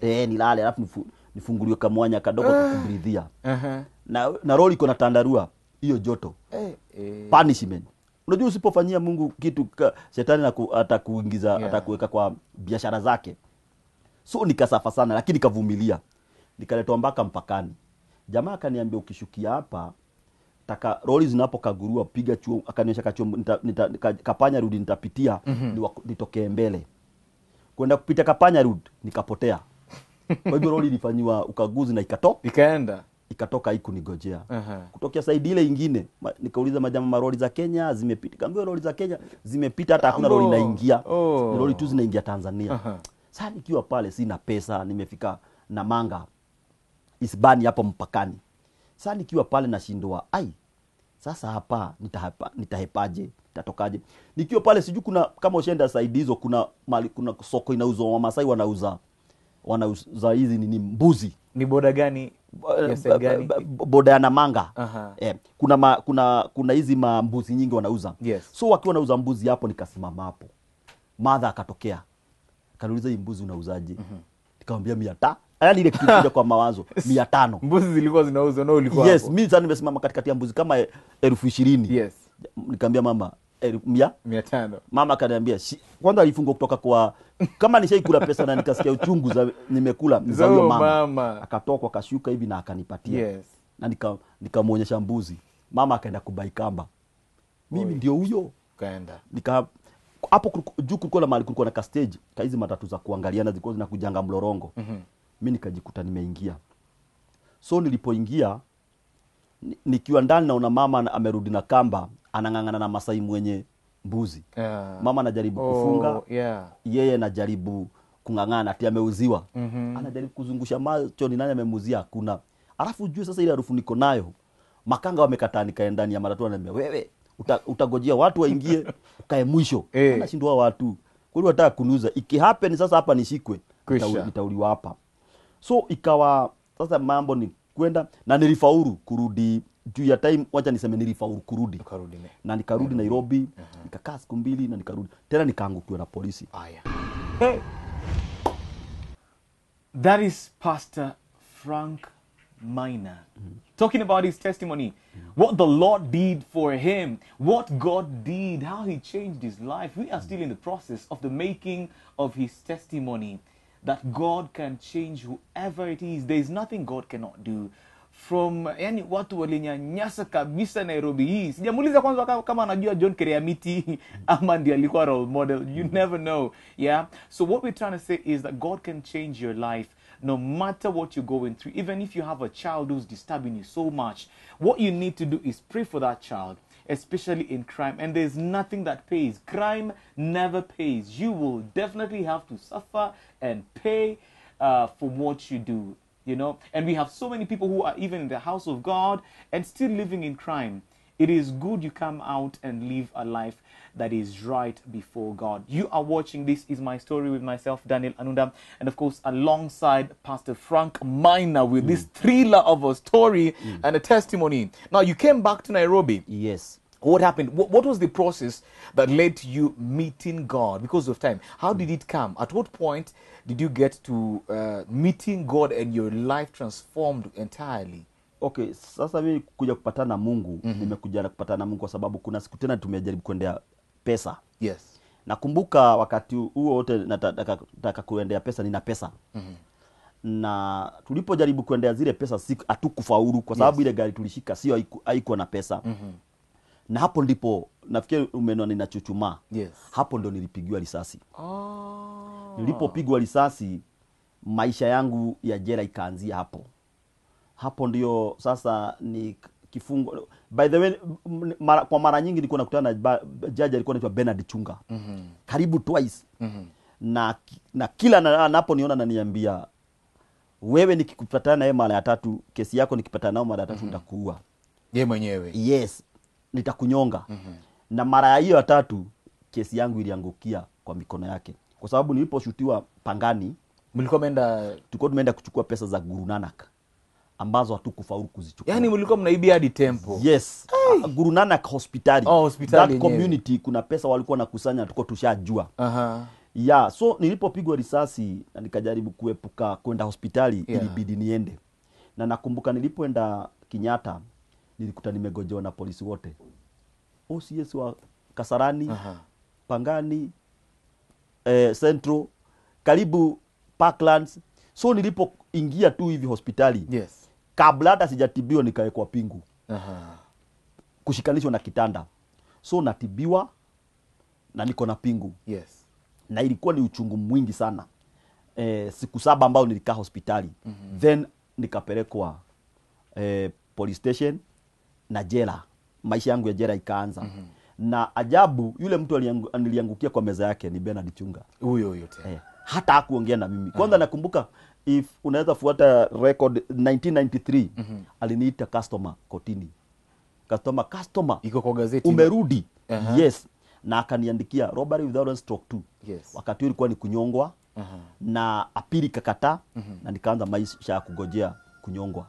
eh, nilale alafu nifunguliwe kamwanya kadogo uh, uh -huh na, na roli iko na tandarua hiyo joto eh, eh. punishment unajua usipofanyia mungu kitu ka, shetani atakuingiza yeah. atakuweka kwa biashara zake so nikasafa sana lakini kavumilia nikaletwa mpaka mpakani jamaa akaniambia ukishukia hapa taka roli zinapokagurua piga chuo akanionyesha kachuo nita, kapanya rudi nitapitia mm-hmm. nitokee mbele kwenda kupita kapanya rudi nikapotea kwa hivyo roli ilifanyiwa ukaguzi na ikatoka ikaenda ikatoka ikunigojea uh -huh. Kutokea saidi ile ingine ma, nikauliza majama maroli za Kenya zimepita, kaambia roli za Kenya zimepita, hata hakuna roli lori inaingia oh. Lori tu zinaingia Tanzania uh -huh. saa nikiwa pale sina pesa, nimefika na manga Isbani hapo mpakani. saa nikiwa pale nashindwa, ai sasa hapa nitahepa, nitahepaje itatokaje? Nikiwa pale sijui, kuna kama ushenda saidi hizo, kuna mali, kuna soko inauzwa Wamasai wanauza wanauza hizi nini mbuzi ni boda gani boda ya Namanga uh-huh. eh, kuna ma, kuna kuna hizi mambuzi nyingi wanauza yes. so wakiwa wanauza mbuzi hapo, nikasimama hapo, madha akatokea akaniuliza hii mbuzi unauzaje? mm-hmm. nikamwambia mia ta yaani ile kitu kwa mawazo mia tano mbuzi zilikuwa zinauzwa na ulikuwa yes, Mimi nimesimama katikati ya mbuzi kama elfu ishirini yes. Nikamwambia mama Mama akaniambia si, kwanza alifungwa kutoka kwa kama nishaikula pesa na nikasikia uchungu za nimekula za huyo mama, mama. Akatoka akashuka hivi na akanipatia yes. na nika mbuzi mama akaenda kubaikamba mimi ndio huyo kaenda nika hapo juu kulikuwa na mali kulikuwa na kastage ka matatu za kuangaliana zilikuwa zina kujanga mlorongo mm -hmm. mi nikajikuta nimeingia so nilipoingia nikiwa ndani naona mama amerudi na kamba anang'ang'ana na Masai mwenye mbuzi yeah. Mama anajaribu oh, kufunga yeah. Yeye anajaribu kung'ang'ana ati ameuziwa mm -hmm. Anajaribu kuzungusha macho, ni nani amemuzia Hakuna. Alafu ujue sasa ile harufu niko nayo, makanga wamekataa, nikae ndani ya maratu ananiambia wewe uta, utagojea watu waingie ukae mwisho hey. Eh. Anashindwa watu kweli wataka kunuza, ikihappen sasa hapa nishikwe, nitauliwa hapa. So ikawa sasa mambo ni kwenda na nilifaulu kurudi juu ya time wacha niseme nilifaulu kurudi na nikarudi mm. Nairobi mm-hmm. nikakaa siku mbili na nikarudi tena nikaangukiwa na polisi Hey. That is Pastor Frank Minor mm -hmm. talking about his testimony mm -hmm. what the Lord did for him what God did how he changed his life we are still in the process of the making of his testimony that God can change whoever it is there is nothing God cannot do from yani watu walinyanyasa kabisa nairobi hii sijamuuliza kwanza kama anajua john keriamiti ama ndi alikuwa role model you never know yeah so what we're trying to say is that god can change your life no matter what you're going through even if you have a child who's disturbing you so much what you need to do is pray for that child especially in crime. And there's nothing that pays. Crime never pays. You will definitely have to suffer and pay uh, for what you do you know and we have so many people who are even in the house of god and still living in crime it is good you come out and live a life that is right before God. You are watching This Is My Story with myself, Daniel Anunda, and of course, alongside Pastor Frank Miner with mm. this thriller of a story mm. and a testimony. Now, you came back to Nairobi. Yes. what happened what, what, was the process that led to you meeting god because of time how did it come at what point did you get to uh, meeting god and your life transformed entirely okay sasa mimi kuja kupatana na mungu mm-hmm. nimekuja na kupatana na mungu kwa sababu kuna siku tena tumejaribu kuendea pesa yes nakumbuka wakati huo wote nataka kuendea pesa nina pesa mm-hmm na tulipojaribu kuendea zile pesa hatukufaulu kwa sababu yes. ile gari tulishika sio haikuwa na pesa mm-hmm na hapo ndipo nafikiri umenona ninachuchumaa. Yes. Hapo ndo nilipigiwa risasi. Oh. Nilipopigwa risasi maisha yangu ya jera ikaanzia hapo. Hapo ndio sasa ni kifungo. By the way, mara, kwa mara nyingi nilikuwa nakutana na jaji alikuwa anaitwa Bernard Chunga. Mm -hmm. Karibu twice. Mm -hmm. Na, na kila anaponiona na, ananiambia wewe nikikupatana naye mara ya tatu, kesi yako nikipatana nao mara ya tatu mm -hmm. nitakuua. Ye mwenyewe. Yes nitakunyonga mm-hmm. na mara ya hiyo ya tatu kesi yangu iliangukia kwa mikono yake kwa sababu niliposhutiwa pangani mlikuwa menda... tulikuwa tumeenda kuchukua pesa za Guru Nanak ambazo hatukufaulu kuzichukua. yani mlikuwa mnaibia hadi tempo. Yes. hey. Ah, Guru Nanak hospitali. Oh, hospitali That community nye. kuna pesa walikuwa nakusanya tuko tushajua. Aha. Yeah, so nilipopigwa risasi na nikajaribu kuepuka kwenda hospitali yeah. ilibidi niende. Na nakumbuka nilipoenda Kenyatta nilikuta nimegojewa na polisi wote, OCS wa Kasarani, Aha. Pangani, eh, Central, karibu Parklands. So nilipoingia tu hivi hospitali yes. kabla hata sijatibiwa nikawekwa pingu Aha. kushikanishwa na kitanda, so natibiwa na niko na pingu yes. na ilikuwa ni uchungu mwingi sana eh, siku saba ambayo nilikaa hospitali mm -hmm. then nikapelekwa eh, police station na jela, maisha yangu ya jela ikaanza. mm -hmm. na ajabu, yule mtu aliangukia kwa meza yake ni Bernard Chunga, huyo huyo tena eh, hata hakuongea na mimi kwanza. mm -hmm. nakumbuka if unaweza fuata record 1993 mm -hmm. aliniita customer kotini, customer customer, iko kwa gazeti, umerudi? uh -huh. yes na akaniandikia robbery without a stroke 2 Yes. Wakati huo ilikuwa ni kunyongwa. uh -huh. na apili kakata uh mhm. -huh. na nikaanza maisha ya kugojea kunyongwa,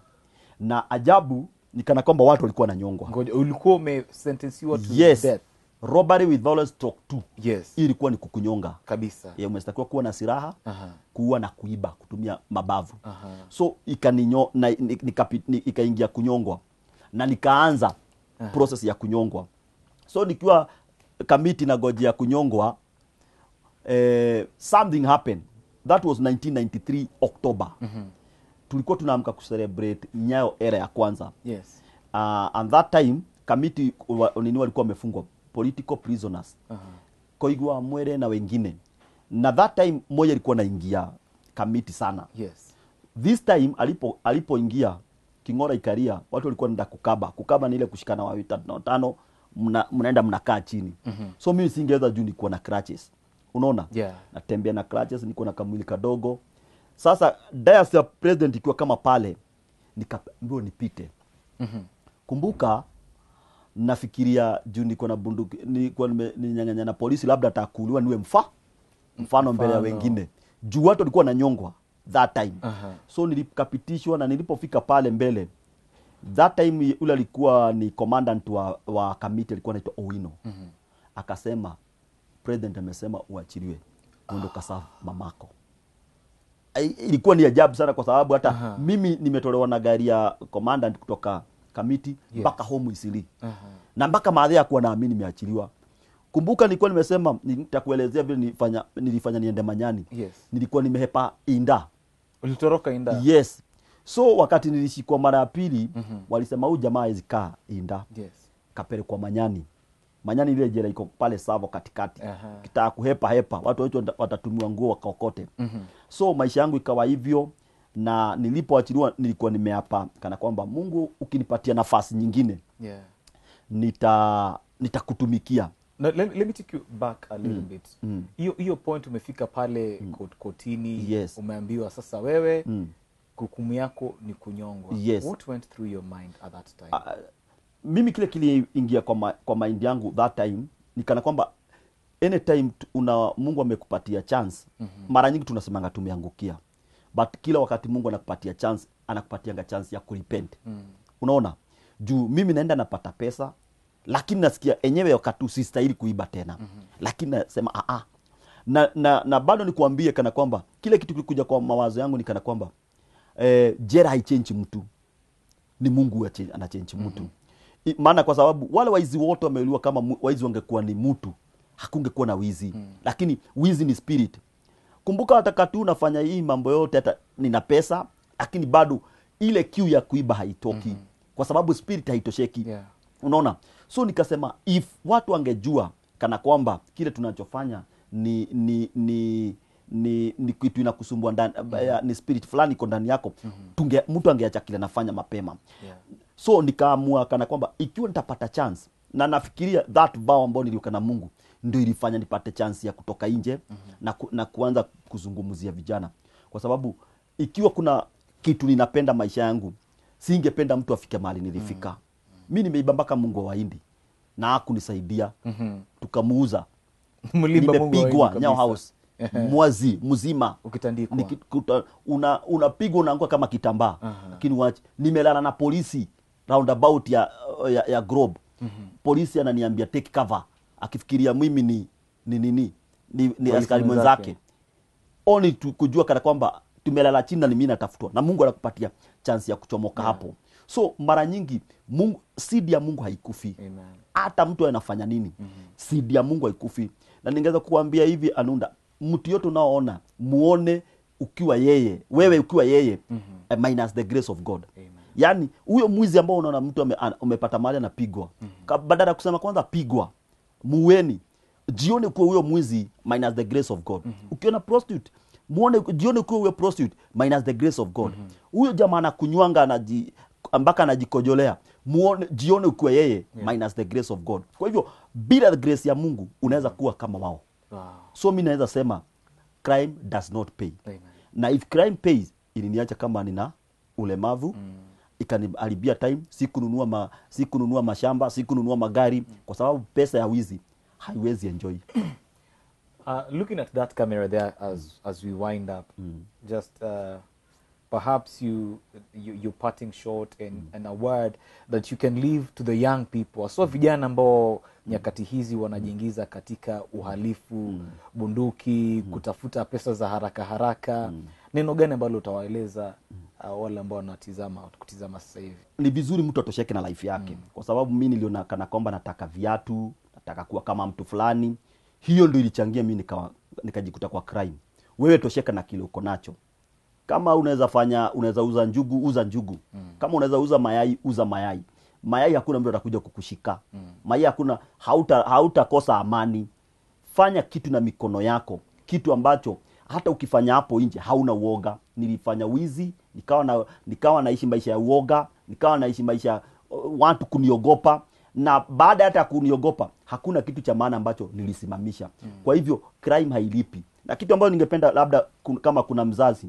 na ajabu nikana kwamba watu walikuwa wananyongwa. Ngoja, ulikuwa umesentensiwa to yes. death. Robbery with violence stock too. Yes. Hii ilikuwa ni kukunyonga kabisa. Yeah, umestakiwa kuwa na silaha, uh -huh. kuwa na kuiba kutumia mabavu. Uh -huh. So ikaninyo na ikaingia kunyongwa na nikaanza uh -huh. process ya kunyongwa. So nikiwa kamiti na goji ya kunyongwa eh, something happened. That was 1993 October. Mm -hmm tulikuwa tunaamka kucelebrate Nyayo era ya kwanza yes. Uh, and that time kamiti nini walikuwa wamefungwa political prisoners uh -huh. Koigwa Mwere na wengine, na that time Moi alikuwa naingia kamiti sana yes. This time alipo alipoingia King'ora Ikaria, watu walikuwa nenda kukaba kukaba, ni ile kushikana wawili tano tano, mna, mnaenda mnakaa chini mm -hmm. So mimi singeweza juu nikuwa na crutches, unaona yeah. Natembea na crutches, nikuwa na kamwili kadogo sasa Dias ya president ikiwa kama pale nikaambiwa nipite. mm -hmm. Kumbuka nafikiria juu niko na bunduki, nilikuwa nimenyang'anya na polisi, labda atakuuliwa niwe mfa mfano mbele ya wengine juu watu walikuwa nanyongwa that time. uh -huh. So nilikapitishwa na nilipofika pale mbele that time yule alikuwa ni commandant wa, wa kamiti alikuwa anaitwa Owino. mm -hmm. Akasema president amesema uachiliwe uende ah. kasafu mamako ilikuwa ni ajabu sana kwa sababu hata uh-huh. mimi nimetolewa na gari ya commandant kutoka kamiti mpaka yes. home isili uh-huh. na mpaka maadhi kuwa na amini kumbuka nilikuwa nimesema nitakuelezea vile nilifanya nilifanya niende manyani yes. nilikuwa nimehepa inda ulitoroka inda yes so wakati nilishikwa mara ya pili mm -hmm. walisema huyu jamaa hawezi inda yes. kapelekwa manyani manyani ile jela iko pale savo katikati kitaka kuhepa hepa watu wetu watatumiwa nguo wakaokote mm -hmm. so maisha yangu ikawa hivyo na nilipoachiliwa nilikuwa nimeapa kana kwamba mungu ukinipatia nafasi nyingine yeah. nita nitakutumikia No, let, let me take you back a little mm. bit mm. hiyo mm. hiyo point umefika pale mm. kot, kotini yes. umeambiwa sasa wewe mm. hukumu yako ni kunyongwa yes. what went through your mind at that time uh, mimi kile kiliingia kwa, ma, kwa mind yangu that time nikana kwamba anytime una Mungu amekupatia chance mm -hmm. mara nyingi tunasemanga tumeangukia but kila wakati Mungu anakupatia chance anakupatianga chance ya kurepent mm -hmm. unaona juu mimi naenda napata pesa lakini nasikia enyewe wakati sistahili kuiba tena mm -hmm. lakini nasema aa ah, ah. na, na, na bado nikuambie kana kwamba kile kitu kilikuja kwa mawazo yangu ni kana kwamba eh, jera haichenji mtu ni mungu anachenji mtu mm -hmm maana kwa sababu wale waizi wote wameuliwa. Kama waizi wangekuwa ni mtu, hakungekuwa na wizi hmm. Lakini wizi ni spirit. Kumbuka hata nafanya unafanya hii mambo yote, hata nina pesa, lakini bado ile kiu ya kuiba haitoki mm -hmm. kwa sababu spirit haitosheki yeah. Unaona, so nikasema if watu wangejua kana kwamba kile tunachofanya ni ni ni ni, ni kitu inakusumbua ndani mm -hmm. ni spirit fulani iko ndani yako mm -hmm. tunge mtu angeacha kile anafanya mapema yeah so nikaamua kana kwamba ikiwa nitapata chance na nafikiria that vow ambao niliweka na Mungu ndio ilifanya nipate chance ya kutoka nje mm -hmm. na, ku, na kuanza kuzungumzia vijana, kwa sababu ikiwa kuna kitu ninapenda maisha yangu, singependa mtu afike mahali nilifika. mm -hmm. mi nimeiba mpaka Mungu wa na akunisaidia mm -hmm. tukamuuza, nimepigwa Nyao House mwazi mzima ukitandikwa, unapigwa una kama kitambaa, lakini uh -huh. nimelala na polisi roundabout ya, ya, ya Globe mm -hmm. polisi ananiambia take cover, akifikiria mimi ni ni nini ni, ni, ni askari mwenzake only tu kujua kana kwamba tumelala chini na mimi natafutwa na Mungu anakupatia chance ya kuchomoka yeah. hapo. So mara nyingi Mungu, sidi ya Mungu haikufi hata mtu anafanya nini mm -hmm. sidi ya Mungu haikufi, na ningeweza kuambia hivi Anunda, mtu yote unaoona muone ukiwa yeye, wewe ukiwa yeye mm -hmm. minus the grace of God Amen yani huyo mwizi ambao unaona mtu umepata mali anapigwa. Mm -hmm. Badala ya kusema kwanza pigwa, muweni. jioni kuwa huyo mwizi minus the grace of God. Mm -hmm. Ukiona prostitute, muone jioni kuwa huyo prostitute minus the grace of God. Mhm. Huyo mm -hmm. jamaa anakunywanga anaji mpaka anajikojolea. Muone jioni kuwa yeye yeah. minus the grace of God. Kwa hivyo bila grace ya Mungu unaweza mm. kuwa kama wao. Wow. So mimi naweza sema crime does not pay. Amen. Na if crime pays, iliniacha kama nina ulemavu mm ikaniharibia time, sikununua ma, siku mashamba, sikununua magari kwa sababu pesa ya wizi haiwezi enjoy. Uh, looking at that camera there as as we wind up mm. just uh, perhaps you, you you're parting short and, mm. and a word that you can leave to the young people so vijana ambao mm. nyakati hizi wanajiingiza katika uhalifu mm. bunduki mm. kutafuta pesa za haraka haraka mm. neno gani ambalo utawaeleza mm uh, wale ambao wanatizama kutizama sasa hivi. Ni vizuri mtu atosheke na life yake mm. kwa sababu mi niliona kana kwamba nataka viatu, nataka kuwa kama mtu fulani. Hiyo ndio ilichangia mi nikajikuta kwa crime. Wewe tosheka na kile uko nacho. Kama unaweza fanya unaweza uza njugu, uza njugu. Mm. Kama unaweza uza mayai, uza mayai. Mayai hakuna mtu atakuja kukushika. Mm. Mayai hakuna hauta hautakosa amani. Fanya kitu na mikono yako, kitu ambacho hata ukifanya hapo nje hauna uoga. Nilifanya wizi, nikawa na nikawa naishi maisha ya uoga, nikawa naishi maisha uh, watu kuniogopa, na baada hata kuniogopa hakuna kitu cha maana ambacho nilisimamisha. Mm. Kwa hivyo crime hailipi, na kitu ambayo ningependa labda kun, kama kuna mzazi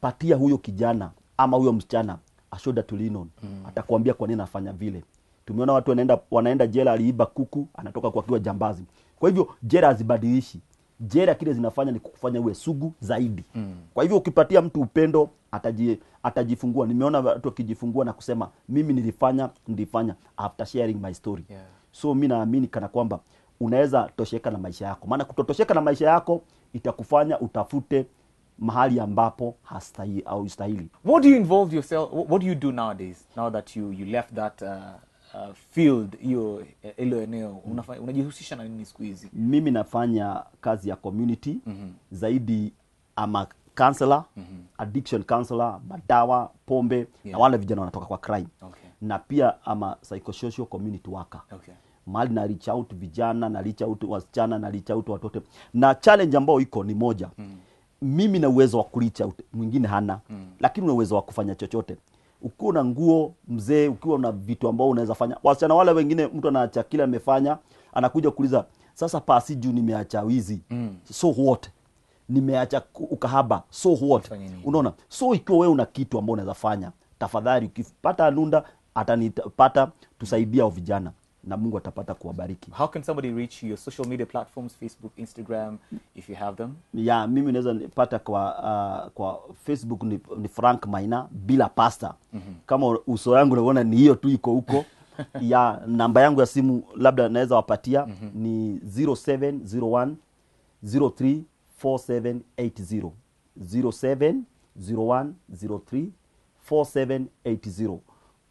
patia huyo kijana ama huyo msichana ashoda tulino mm. atakwambia kwa nini anafanya vile. Tumeona watu wanaenda wanaenda jela, aliiba kuku, anatoka kwa kiwa jambazi. Kwa hivyo jela hazibadilishi jera kile zinafanya ni kukufanya uwe sugu zaidi mm. kwa hivyo ukipatia mtu upendo ataji, atajifungua nimeona watu wakijifungua na kusema mimi nilifanya nilifanya after sharing my story yeah. so mi naamini kana kwamba unaweza tosheka na maisha yako maana kutotosheka na maisha yako itakufanya utafute mahali ambapo hastahi, au istahili what do you involve yourself what do you do nowadays now that you, you left that uh, Uh, field hiyo eh, hilo eneo unafanya unajihusisha na nini siku hizi? Mimi nafanya kazi ya community mm -hmm. zaidi ama counselor mm -hmm. addiction counselor, madawa, pombe yeah. na wale vijana wanatoka kwa crime okay. na pia ama psychosocial community worker okay mali na reach out vijana na reach out wasichana na reach out watoto, na challenge ambayo iko ni moja mm. mimi na uwezo wa kureach out, mwingine hana mm. lakini una uwezo wa kufanya chochote ukiwa na nguo mzee, ukiwa na vitu ambao unaweza fanya. Wasichana wale wengine, mtu anaacha kile amefanya, anakuja kuuliza sasa, pasi juu nimeacha wizi mm. so what nimeacha ukahaba so what, unaona. So ikiwa wewe una kitu ambao unaweza fanya, tafadhali, ukipata Alunda atanipata, tusaidia vijana na Mungu atapata kuwabariki. How can somebody reach your social media platforms, Facebook, Instagram, if you have them? Ya, mimi naweza nipata kwa, uh, kwa Facebook ni, ni Frank Maina bila pasta. Mm -hmm. Kama uso yangu unaona ni hiyo tu iko huko. ya namba yangu ya simu labda naweza wapatia mm -hmm. ni 0701 03 4780 0701 034780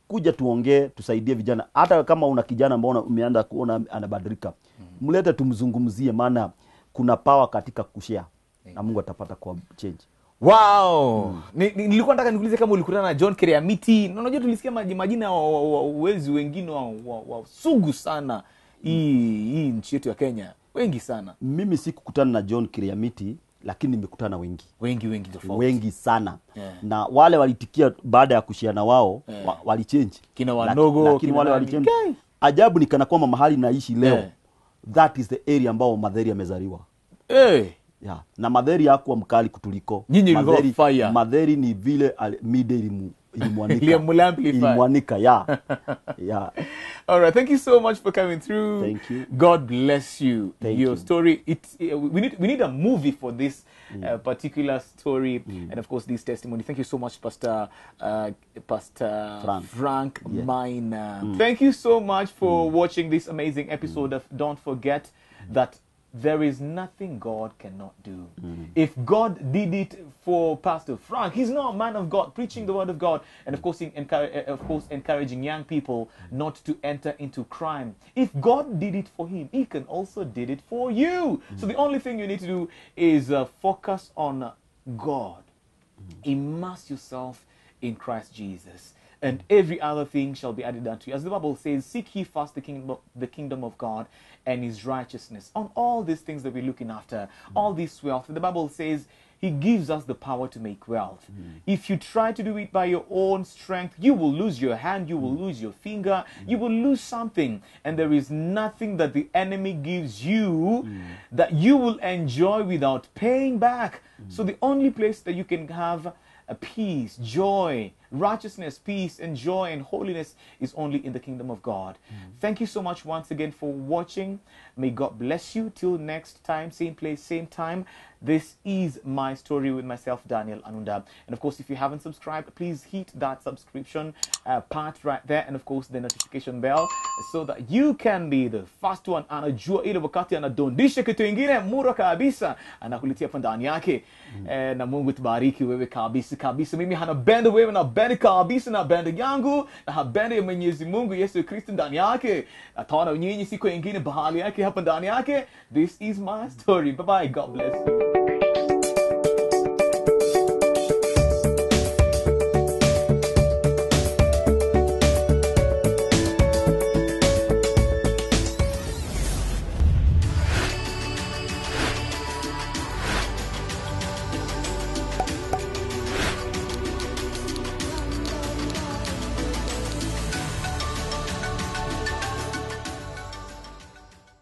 kuja tuongee, tusaidie vijana. Hata kama una kijana ambao umeanza kuona anabadilika, mm. mlete tumzungumzie, maana kuna pawa katika kushare na Mungu atapata kwa change. Wow. Mm. Nilikuwa nataka nikuulize kama ulikutana na John Keriamiti. Unajua tulisikia majina uwezi wengine wa sugu sana hii hii nchi yetu ya Kenya. Wengi sana. Mimi sikukutana na John Keriamiti lakini nimekutana wengi wengi wengi tofauti. wengi sana yeah. na wale walitikia baada ya kushiana wao yeah. wa, walichenji kina wanogo lakini wale walichenji okay. ajabu nikana kwamba mahali naishi leo yeah. that is the area ambao madheri yamezaliwa hey. Yeah. na madheri yakuwa mkali kutuliko madheri, madheri ni vile al, mida ilimu Ilmwanika. yeah. Yeah. All right. Thank you so much for coming through. Thank you. God bless you. Thank Your you. story. It, eh, we need we need a movie for this mm. uh, particular story mm. and of course this testimony. Thank you so much, Pastor uh, Pastor Frank, Frank yeah. Miner. Mm. Thank you so much for mm. watching this amazing episode mm. of Don't Forget that there is nothing God cannot do. Mm. If God did it for Pastor Frank, he's not a man of God preaching the word of God, and of course, eh, of course, encouraging young people not to enter into crime. If God did it for him, he can also did it for you. Mm. So the only thing you need to do is uh, focus on God, mm. immerse yourself in Christ Jesus and every other thing shall be added unto you. As the Bible says, Seek ye first the kingdom, the kingdom of God and his righteousness. On all these things that we're looking after, all this wealth, the Bible says, he gives us the power to make wealth. Mm. If you try to do it by your own strength, you will lose your hand, you will mm. lose your finger, mm. you will lose something. And there is nothing that the enemy gives you hmm. that you will enjoy without paying back. Hmm. So the only place that you can have a peace, joy, righteousness, peace, and joy and holiness is only in the kingdom of God. Mm-hmm. Thank you so much once again for watching. May God bless you. Till next time, same place, same time. This is my story with myself, Daniel Anunda. And of course, if you haven't subscribed, please hit that subscription uh, part right there, and of course, the notification bell so that you can be the first one anajua ile wakati anadondisha kitu ingine mura kabisa anakuletea pandani yake mm. eh, na mungu tubariki wewe kabisa kabisa mimi hanabenda wewe na habari kabisa na habari yangu na habari ya Mwenyezi Mungu Yesu Kristo ndani yake. Nataona nyinyi siku ingine bahali yake hapa ndani yake. This is my story. Bye bye. God bless you.